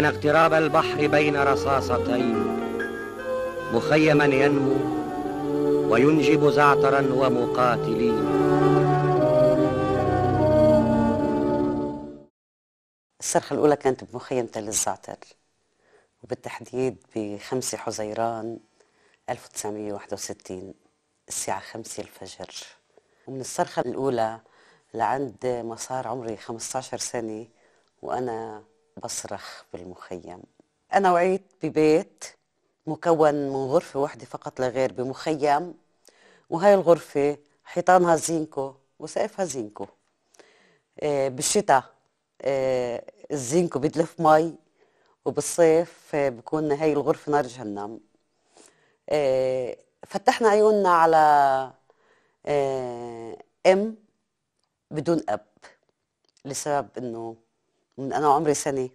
كان اقتراب البحر بين رصاصتين مخيما ينمو وينجب زعترا ومقاتلين الصرخة الأولى كانت بمخيم تل الزعتر وبالتحديد ب 5 حزيران 1961 الساعة 5 الفجر ومن الصرخة الأولى لعند ما صار عمري 15 سنة وأنا بصرخ بالمخيم أنا وعيت ببيت مكون من غرفة واحدة فقط لا غير بمخيم وهاي الغرفة حيطانها زينكو وسقفها زينكو آه، بالشتاء آه، الزينكو بيدلف مي وبالصيف آه، بكون هاي الغرفة نار جهنم فتحنا عيوننا على ام بدون اب لسبب انه من انا عمري سنه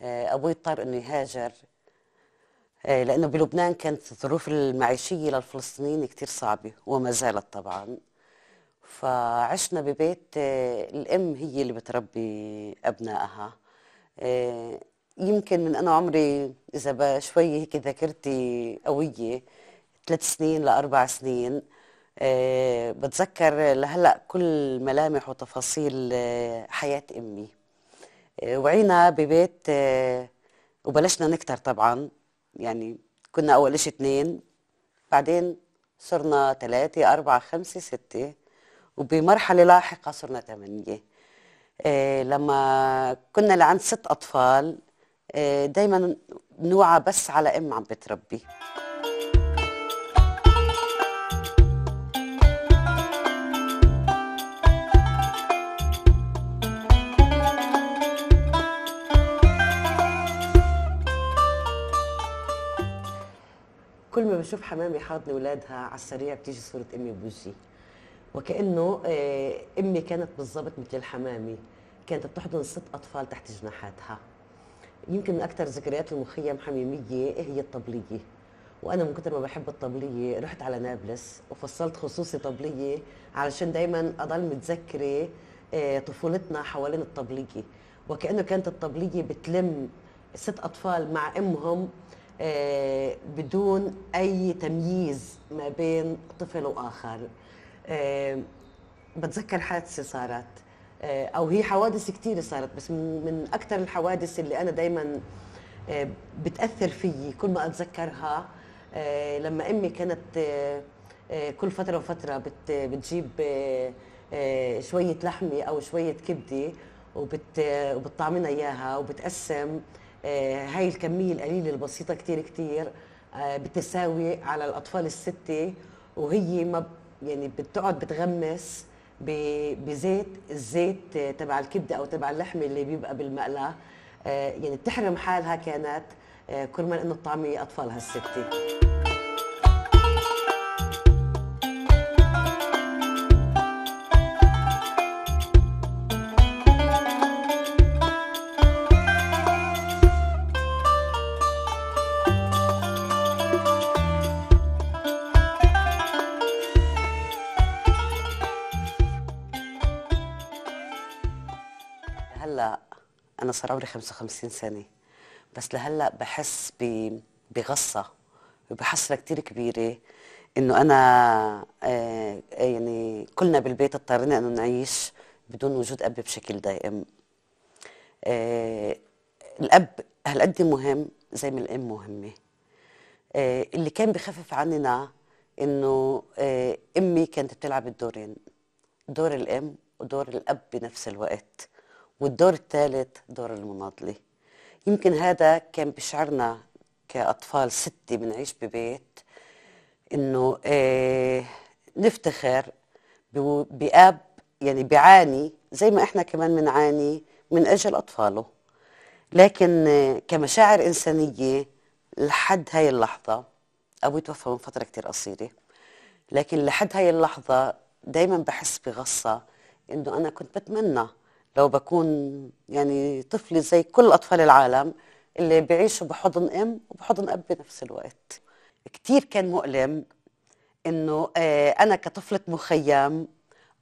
آه، ابوي اضطر انه يهاجر آه، لانه بلبنان كانت الظروف المعيشيه للفلسطينيين كثير صعبه وما زالت طبعا فعشنا ببيت آه، الام هي اللي بتربي ابنائها يمكن من انا عمري اذا شوي هيك ذاكرتي قويه ثلاث سنين لاربع سنين بتذكر لهلا كل ملامح وتفاصيل حياه امي وعينا ببيت آه، وبلشنا نكتر طبعا يعني كنا أول إشي اثنين بعدين صرنا ثلاثة أربعة خمسة ستة وبمرحلة لاحقة صرنا ثمانية آه، لما كنا لعند ست أطفال آه، دايما نوعى بس على أم عم بتربي كل ما بشوف حمامي حاضنه اولادها على السريع بتيجي صوره امي بوجي وكانه آه، امي كانت بالضبط مثل الحمامي كانت بتحضن ست اطفال تحت جناحاتها يمكن من اكثر ذكريات المخيم حميميه هي الطبليه وانا من كثر ما بحب الطبليه رحت على نابلس وفصلت خصوصي طبليه علشان دائما اضل متذكره آه، طفولتنا حوالين الطبليه وكانه كانت الطبليه بتلم ست اطفال مع امهم آه، بدون اي تمييز ما بين طفل واخر آه، بتذكر حادثه صارت آه، او هي حوادث كثيره صارت بس من اكثر الحوادث اللي انا دائما بتاثر فيي كل ما اتذكرها لما امي كانت كل فتره وفتره بتجيب شويه لحمه او شويه كبده وبتطعمنا اياها وبتقسم آه، هاي الكميه القليله البسيطه كتير كتير آه، بتساوي على الاطفال السته وهي ما يعني بتقعد بتغمس بزيت الزيت آه، تبع الكبده او تبع اللحمه اللي بيبقى بالمقلة يعني بتحرم حالها كانت كرمال انه تطعمي اطفالها السته هلا انا صار عمري 55 سنه بس لهلا بحس بغصه وبحسره كثير كبيره انه انا آه،, آه يعني كلنا بالبيت اضطرينا انه نعيش بدون وجود اب بشكل دائم آه الاب هالقد مهم زي ما الام مهمه آه اللي كان بخفف عننا انه آه، امي كانت بتلعب الدورين دور الام ودور الاب بنفس الوقت والدور الثالث دور المناضلة يمكن هذا كان بشعرنا كأطفال ستة بنعيش ببيت إنه آه، نفتخر بأب يعني بيعاني زي ما إحنا كمان بنعاني من أجل أطفاله لكن آه، كمشاعر إنسانية لحد هاي اللحظة أبوي توفى من فترة كتير قصيرة لكن لحد هاي اللحظة دايما بحس بغصة إنه أنا كنت بتمنى لو بكون يعني طفلي زي كل أطفال العالم اللي بيعيشوا بحضن أم وبحضن أب بنفس الوقت كتير كان مؤلم إنه آه، أنا كطفلة مخيم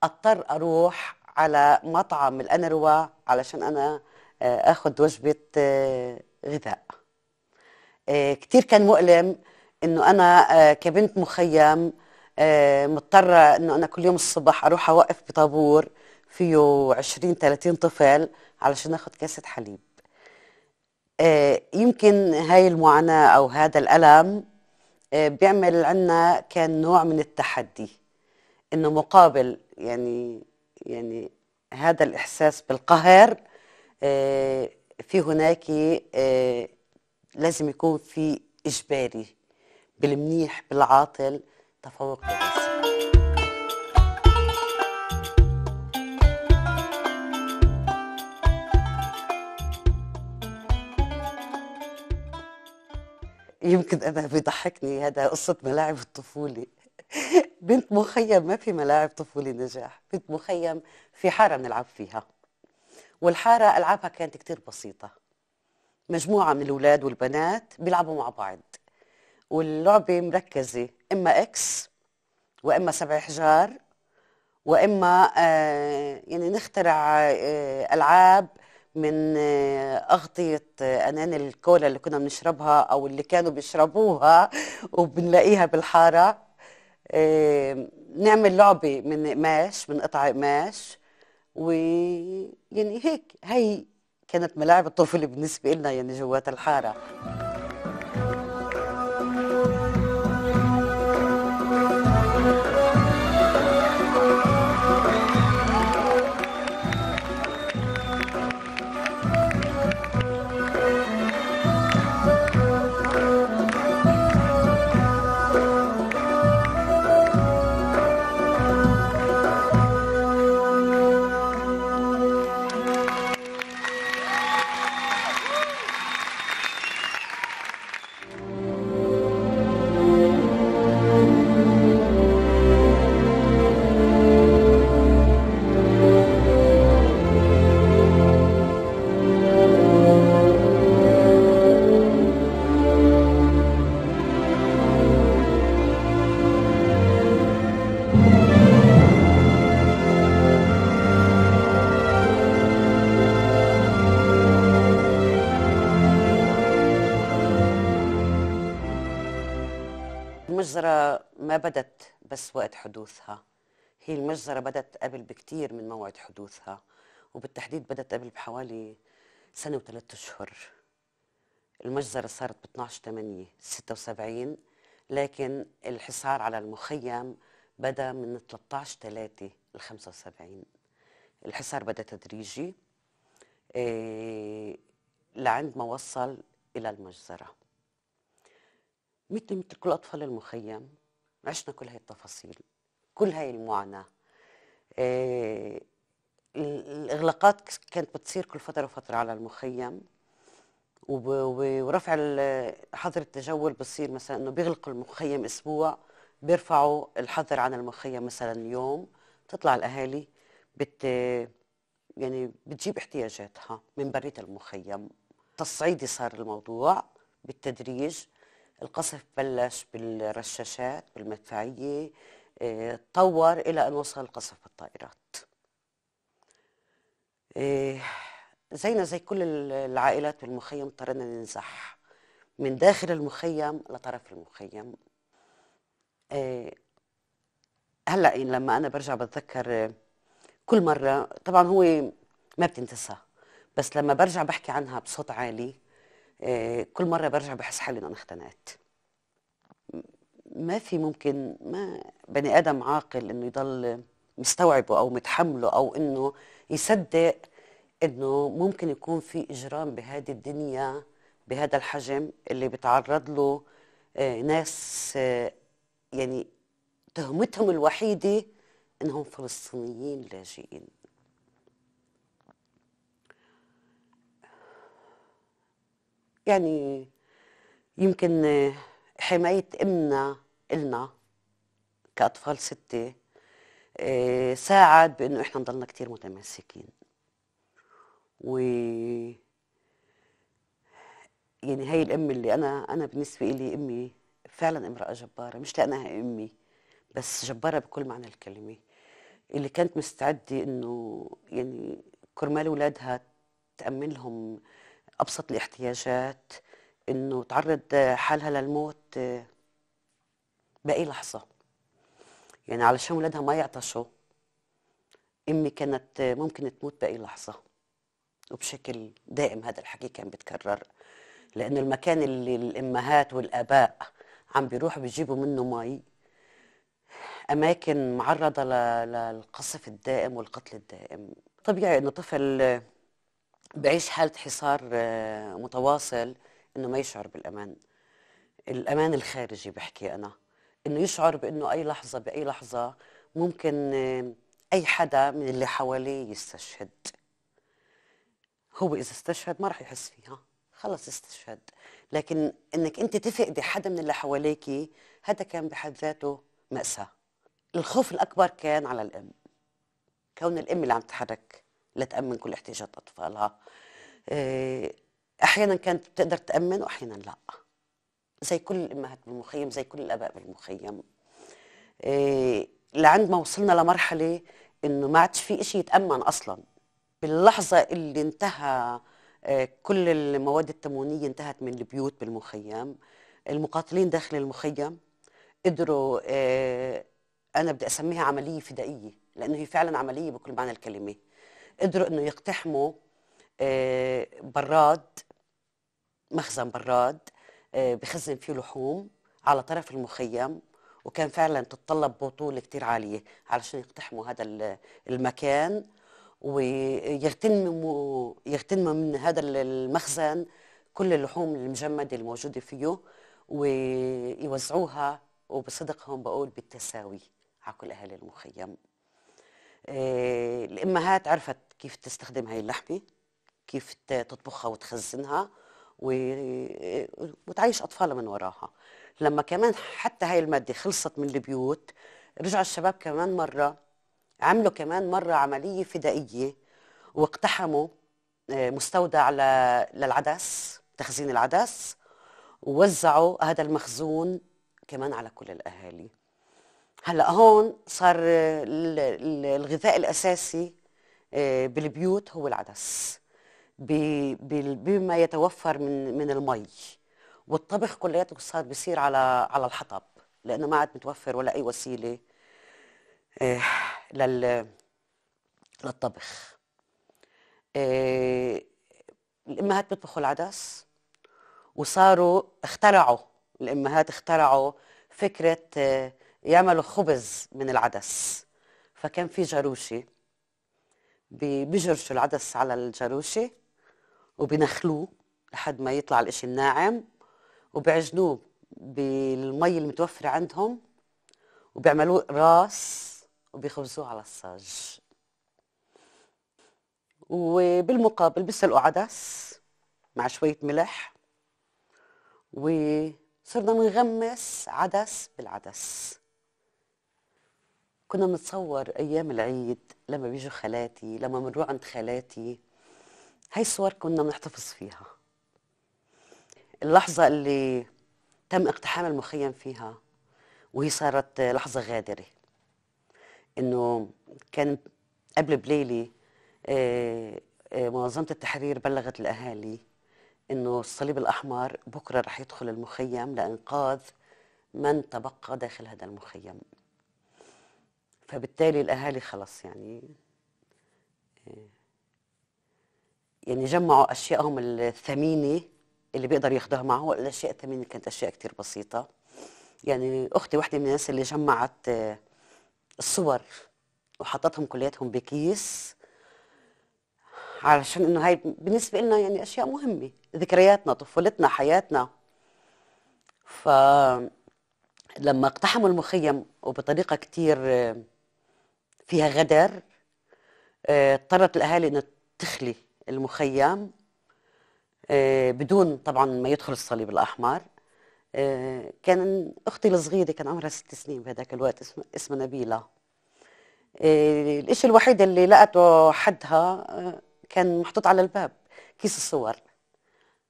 أضطر أروح على مطعم الأنروا علشان أنا آه، أخذ وجبة آه، غذاء كتير كان مؤلم إنه أنا كبنت مخيم مضطرة إنه أنا كل يوم الصبح أروح أوقف بطابور فيه 20 30 طفل علشان ناخد كاسه حليب آه، يمكن هاي المعاناه او هذا الالم آه، بيعمل عنا كان نوع من التحدي انه مقابل يعني يعني هذا الاحساس بالقهر آه، في هناك لازم يكون في اجباري بالمنيح بالعاطل تفوق الانسان يمكن انا بيضحكني هذا قصه ملاعب الطفوله بنت مخيم ما في ملاعب طفوله نجاح بنت مخيم في حاره بنلعب فيها والحاره العابها كانت كتير بسيطه مجموعه من الاولاد والبنات بيلعبوا مع بعض واللعبه مركزه اما اكس واما سبع حجار واما آه يعني نخترع آه العاب من آه، أغطية آه، أنان الكولا اللي كنا بنشربها أو اللي كانوا بيشربوها وبنلاقيها بالحارة آه، نعمل لعبة من قماش من قطع قماش ويعني هيك هي كانت ملاعب الطفولة بالنسبة لنا يعني جوات الحارة المجزرة ما بدت بس وقت حدوثها هي المجزرة بدت قبل بكتير من موعد حدوثها وبالتحديد بدت قبل بحوالي سنة وثلاثة أشهر المجزرة صارت ب 12 8 76 لكن الحصار على المخيم بدا من 13 3 ل 75 الحصار بدا تدريجي إيه لعند ما وصل إلى المجزرة مثل مثل كل أطفال المخيم عشنا كل هاي التفاصيل كل هاي المعاناة إيه الإغلاقات كانت بتصير كل فترة وفترة على المخيم ورفع حظر التجول بصير مثلا انه بيغلقوا المخيم اسبوع بيرفعوا الحظر عن المخيم مثلا يوم بتطلع الاهالي بت يعني بتجيب احتياجاتها من بريت المخيم تصعيدي صار الموضوع بالتدريج القصف بلش بالرشاشات بالمدفعية تطور آه، إلى أن وصل قصف الطائرات آه، زينا زي كل العائلات بالمخيم اضطرينا ننزح من داخل المخيم لطرف المخيم آه، هلا لما انا برجع بتذكر كل مره طبعا هو ما بتنتسى بس لما برجع بحكي عنها بصوت عالي آه، كل مرة برجع بحس حالي إن أنا اختنقت ما في ممكن ما بني آدم عاقل إنه يضل مستوعبه أو متحمله أو إنه يصدق إنه ممكن يكون في إجرام بهذه الدنيا بهذا الحجم اللي بيتعرض له آه، ناس آه، يعني تهمتهم الوحيدة إنهم فلسطينيين لاجئين يعني يمكن حماية أمنا إلنا كأطفال ستة آه، ساعد بأنه إحنا نضلنا كتير متمسكين و يعني هاي الأم اللي أنا أنا بالنسبة لي أمي فعلا امرأة جبارة مش لأنها أمي بس جبارة بكل معنى الكلمة اللي كانت مستعدة إنه يعني كرمال أولادها تأمن لهم ابسط الاحتياجات انه تعرض حالها للموت باي لحظه يعني علشان ولادها ما يعطشوا امي كانت ممكن تموت باي لحظه وبشكل دائم هذا الحكي كان بيتكرر لانه المكان اللي الامهات والاباء عم بيروحوا بيجيبوا منه مي اماكن معرضه للقصف الدائم والقتل الدائم طبيعي انه طفل بعيش حالة حصار آه، متواصل انه ما يشعر بالامان الامان الخارجي بحكي انا انه يشعر بانه اي لحظة باي لحظة ممكن آه، اي حدا من اللي حواليه يستشهد هو اذا استشهد ما راح يحس فيها خلص استشهد لكن انك انت تفقدي حدا من اللي حواليك هذا كان بحد ذاته مأساة الخوف الأكبر كان على الأم كون الأم اللي عم تتحرك لتأمن كل احتياجات أطفالها آه، أحيانا كانت بتقدر تأمن وأحيانا لأ زي كل الأمهات بالمخيم زي كل الآباء بالمخيم آه، لعند ما وصلنا لمرحلة إنه ما عادش في إشي يتأمن أصلا باللحظة اللي انتهى آه، كل المواد التموينية انتهت من البيوت بالمخيم المقاتلين داخل المخيم قدروا أنا بدي أسميها عملية فدائية لأنه هي فعلا عملية بكل معنى الكلمة قدروا انه يقتحموا آه، براد مخزن براد آه، بخزن فيه لحوم على طرف المخيم وكان فعلا تتطلب بطولة كثير عالية علشان يقتحموا هذا المكان ويغتنموا يغتنموا من هذا المخزن كل اللحوم المجمدة الموجودة فيه ويوزعوها وبصدقهم بقول بالتساوي على كل أهل المخيم الامهات آه، عرفت كيف تستخدم هاي اللحمه كيف تطبخها وتخزنها وتعيش اطفالها من وراها لما كمان حتى هاي الماده خلصت من البيوت رجع الشباب كمان مره عملوا كمان مره عمليه فدائيه واقتحموا آه، مستودع للعدس تخزين العدس ووزعوا هذا المخزون كمان على كل الاهالي هلا هون صار الغذاء الاساسي آه، بالبيوت هو العدس بما يتوفر من من المي والطبخ كلياته صار بيصير على على الحطب لانه ما عاد متوفر ولا اي وسيله آه، لل للطبخ آه، الامهات بيطبخوا العدس وصاروا اخترعوا الامهات اخترعوا فكره يعملوا خبز من العدس فكان في جروشي بيجرشوا العدس على الجروشي وبنخلوه لحد ما يطلع الإشي الناعم وبعجنوه بالمي المتوفرة عندهم وبيعملوه راس وبيخبزوه على الصاج وبالمقابل بيسلقوا عدس مع شوية ملح وصرنا نغمس عدس بالعدس كنا نتصور ايام العيد لما بيجوا خالاتي لما بنروح عند خالاتي هاي الصور كنا بنحتفظ فيها اللحظه اللي تم اقتحام المخيم فيها وهي صارت لحظه غادره انه كان قبل بليله آه، آه، منظمه التحرير بلغت الاهالي انه الصليب الاحمر بكره رح يدخل المخيم لانقاذ من تبقى داخل هذا المخيم فبالتالي الاهالي خلاص يعني آه، يعني جمعوا اشيائهم الثمينه اللي بيقدر ياخدوها معه الاشياء الثمينه كانت اشياء كثير بسيطه يعني اختي واحده من الناس اللي جمعت آه، الصور وحطتهم كلياتهم بكيس علشان انه هاي بالنسبه لنا يعني اشياء مهمه ذكرياتنا طفولتنا حياتنا ف لما اقتحموا المخيم وبطريقه كتير آه، فيها غدر آه، اضطرت الأهالي انها تخلي المخيم آه، بدون طبعا ما يدخل الصليب الأحمر آه، كان أختي الصغيرة كان عمرها ست سنين بهذاك الوقت اسمها نبيلة الإشي الوحيد اللي لقته حدها كان محطوط على الباب كيس الصور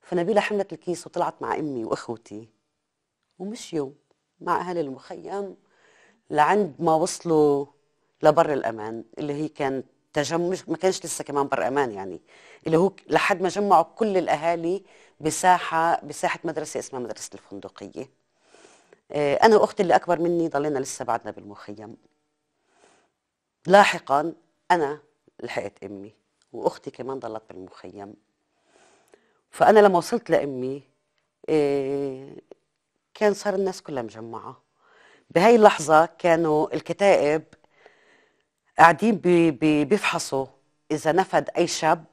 فنبيلة حملت الكيس وطلعت مع أمي وإخوتي ومشيوا مع أهل المخيم لعند ما وصلوا لبر الامان اللي هي كان تجمع ما كانش لسه كمان بر امان يعني اللي هو لحد ما جمعوا كل الاهالي بساحه بساحه مدرسه اسمها مدرسه الفندقيه آه، انا واختي اللي اكبر مني ضلينا لسه بعدنا بالمخيم لاحقا انا لحقت امي واختي كمان ضلت بالمخيم فانا لما وصلت لامي آه، كان صار الناس كلها مجمعه بهاي اللحظه كانوا الكتائب قاعدين بي بي بيفحصوا اذا نفد اي شاب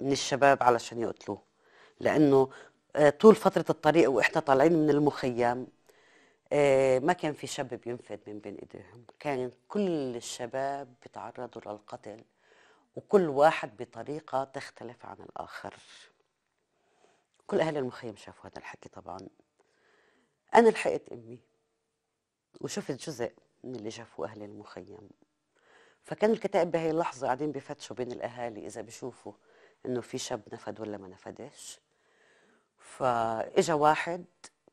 من الشباب علشان يقتلوه لانه آه، طول فتره الطريق واحنا طالعين من المخيم آه، ما كان في شاب بينفد من بين ايديهم كان كل الشباب بيتعرضوا للقتل وكل واحد بطريقه تختلف عن الاخر كل اهل المخيم شافوا هذا الحكي طبعا انا لحقت امي وشفت جزء من اللي شافوه اهل المخيم فكان الكتائب بهي اللحظة قاعدين بفتشوا بين الأهالي إذا بيشوفوا إنه في شاب نفد ولا ما نفدش فإجا واحد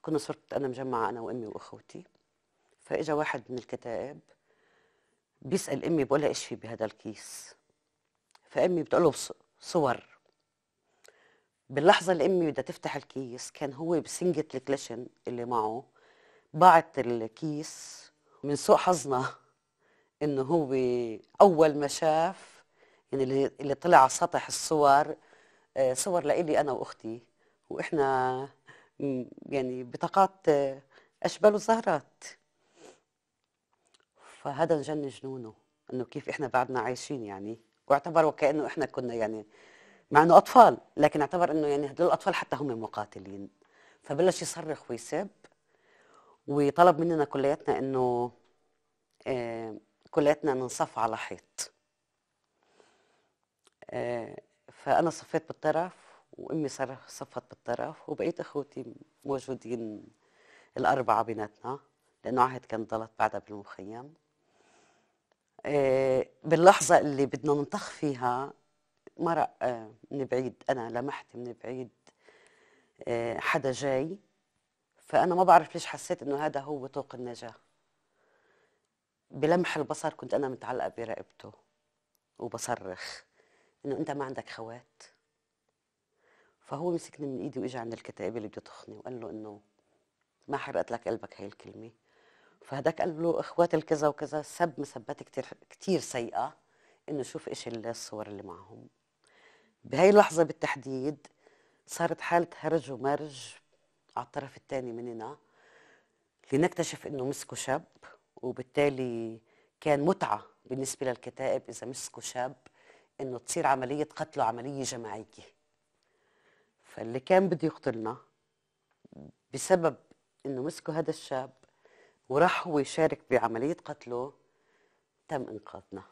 كنا صرت أنا مجمعة أنا وأمي وأخوتي فإجا واحد من الكتائب بيسأل أمي بقولها إيش في بهذا الكيس فأمي بتقول له صور باللحظة اللي أمي بدها تفتح الكيس كان هو بسنجة الكليشن اللي معه باعت الكيس من سوء حظنا انه هو اول ما شاف يعني اللي, اللي طلع على سطح الصور آه، صور لإلي انا واختي واحنا يعني بطاقات آه، اشبال وزهرات فهذا انجن جنونه انه كيف احنا بعدنا عايشين يعني واعتبر وكانه احنا كنا يعني مع انه اطفال لكن اعتبر انه يعني هدول الاطفال حتى هم مقاتلين فبلش يصرخ ويسب وطلب مننا كلياتنا انه آه، كلياتنا ننصف على حيط آه، فأنا صفيت بالطرف وأمي صفت بالطرف وبقيت أخوتي موجودين الأربعة بيناتنا لأنه عهد كان ضلت بعدها بالمخيم آه، باللحظة اللي بدنا ننطخ فيها مرق آه، من بعيد أنا لمحت من بعيد حدا جاي فأنا ما بعرف ليش حسيت إنه هذا هو طوق النجاة بلمح البصر كنت انا متعلقه برقبته وبصرخ انه انت ما عندك خوات فهو مسكني من ايدي واجى عند الكتائب اللي بده يطخني وقال له انه ما حرقت لك قلبك هاي الكلمه فهداك قال له اخوات الكذا وكذا سب مسبات كثير كثير سيئه انه شوف ايش الصور اللي معهم بهاي اللحظه بالتحديد صارت حاله هرج ومرج على الطرف الثاني مننا لنكتشف انه مسكوا شاب وبالتالي كان متعة بالنسبة للكتائب إذا مسكوا شاب إنه تصير عملية قتله عملية جماعية فاللي كان بده يقتلنا بسبب إنه مسكوا هذا الشاب وراح هو يشارك بعملية قتله تم إنقاذنا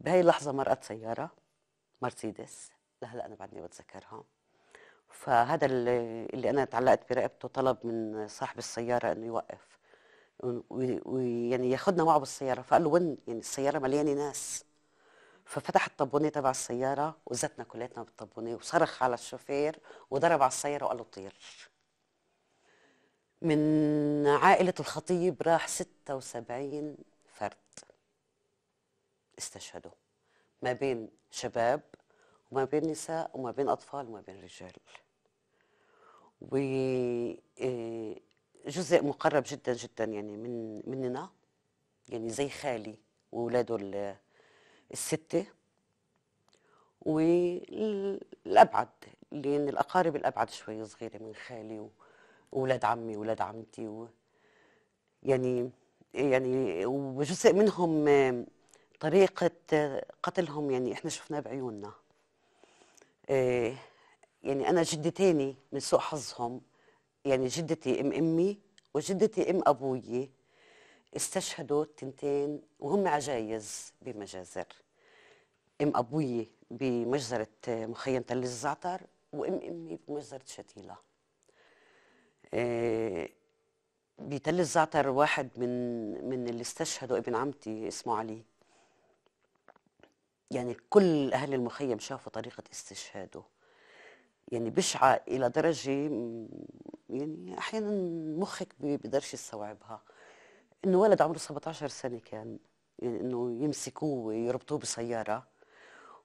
بهاي اللحظة مرقت سيارة مرسيدس لهلا أنا بعدني بتذكرها فهذا اللي, اللي أنا تعلقت برقبته طلب من صاحب السيارة إنه يوقف ويعني ياخدنا معه بالسياره فقال له وين يعني السياره مليانه ناس ففتح الطبونيه تبع السياره وزتنا كلياتنا بالطبونيه وصرخ على الشوفير وضرب على السياره وقال له طير من عائله الخطيب راح 76 فرد استشهدوا ما بين شباب وما بين نساء وما بين اطفال وما بين رجال و آه، جزء مقرب جدا جدا يعني من مننا يعني زي خالي واولاده الستة والأبعد لأن الأقارب الأبعد شوي صغيرة من خالي واولاد عمي واولاد عمتي و يعني يعني وجزء منهم طريقة قتلهم يعني إحنا شفناه بعيوننا آه، يعني أنا جدتيني من سوء حظهم يعني جدتي ام امي وجدتي ام ابوي استشهدوا تنتين وهم عجايز بمجازر ام ابوي بمجزرة مخيم تل الزعتر وام امي بمجزرة شتيلة آه، بتل الزعتر واحد من من اللي استشهدوا ابن عمتي اسمه علي يعني كل اهل المخيم شافوا طريقة استشهاده يعني بشعة الى درجة يعني احيانا مخك ما بيقدرش يستوعبها انه ولد عمره 17 سنه كان يعني انه يمسكوه ويربطوه بسياره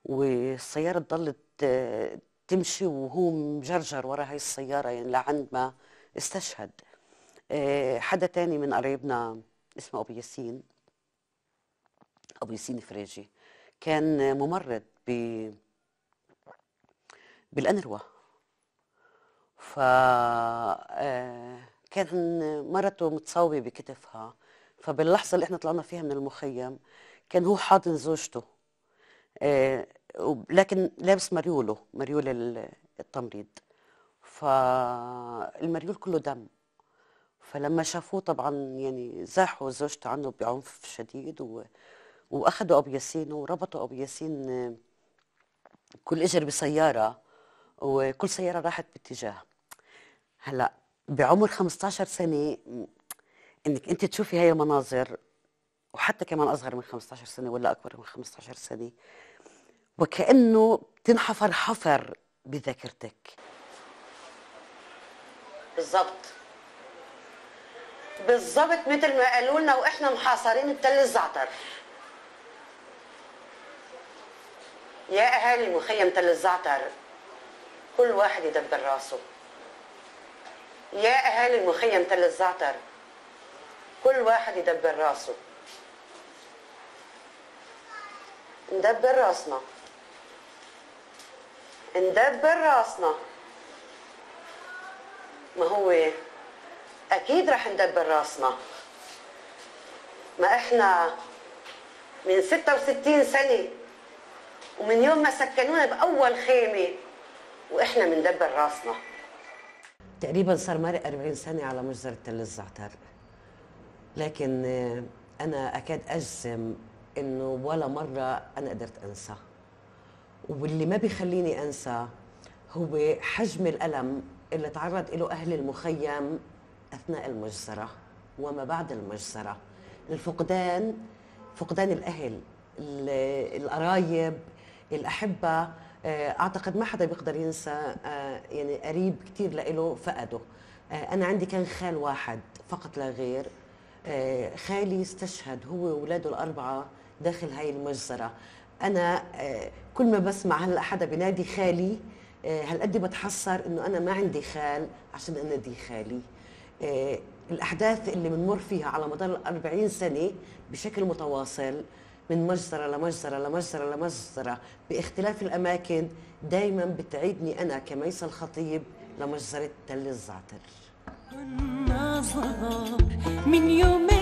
والسياره ضلت تمشي وهو مجرجر ورا هاي السياره يعني لعند ما استشهد آه، حدا تاني من قرايبنا اسمه ابو ياسين ابو ياسين فريجي كان ممرض ب بالانروه ف آه، كان مرته متصاوبه بكتفها فباللحظه اللي احنا طلعنا فيها من المخيم كان هو حاضن زوجته آه، لكن لابس مريوله مريول التمريض فالمريول كله دم فلما شافوه طبعا يعني زاحوا زوجته عنه بعنف شديد و... واخذوا ابو ياسين وربطوا ابو ياسين آه، كل اجر بسياره وكل سياره راحت باتجاه هلا بعمر 15 سنه انك انت تشوفي هاي المناظر وحتى كمان اصغر من 15 سنه ولا اكبر من 15 سنه وكانه بتنحفر حفر بذاكرتك بالضبط بالضبط مثل ما قالوا لنا واحنا محاصرين بتل الزعتر يا اهالي مخيم تل الزعتر كل واحد يدبر راسه يا اهالي المخيم تل الزعتر كل واحد يدبر راسه ندبر راسنا ندبر راسنا ما هو اكيد رح ندبر راسنا ما احنا من 66 سنه ومن يوم ما سكنونا باول خيمه واحنا مندبر راسنا تقريبا صار مرق 40 سنة على مجزرة تل الزعتر لكن آه، أنا أكاد أجزم إنه ولا مرة أنا قدرت أنسى واللي ما بيخليني أنسى هو حجم الألم اللي تعرض له أهل المخيم أثناء المجزرة وما بعد المجزرة الفقدان فقدان الأهل القرايب الأحبة آه، اعتقد ما حدا بيقدر ينسى آه، يعني قريب كثير لإله فقده آه، انا عندي كان خال واحد فقط لا غير خالي استشهد هو واولاده الاربعه داخل هاي المجزره انا كل ما بسمع هلا حدا بينادي خالي هالقد بتحسر انه انا ما عندي خال عشان انادي خالي الاحداث اللي بنمر فيها على مدار ال 40 سنه بشكل متواصل من مجزرة لمجزرة لمجزرة لمجزرة باختلاف الأماكن دايما بتعيدني أنا كميسة الخطيب لمجزرة تل الزعتر من يوم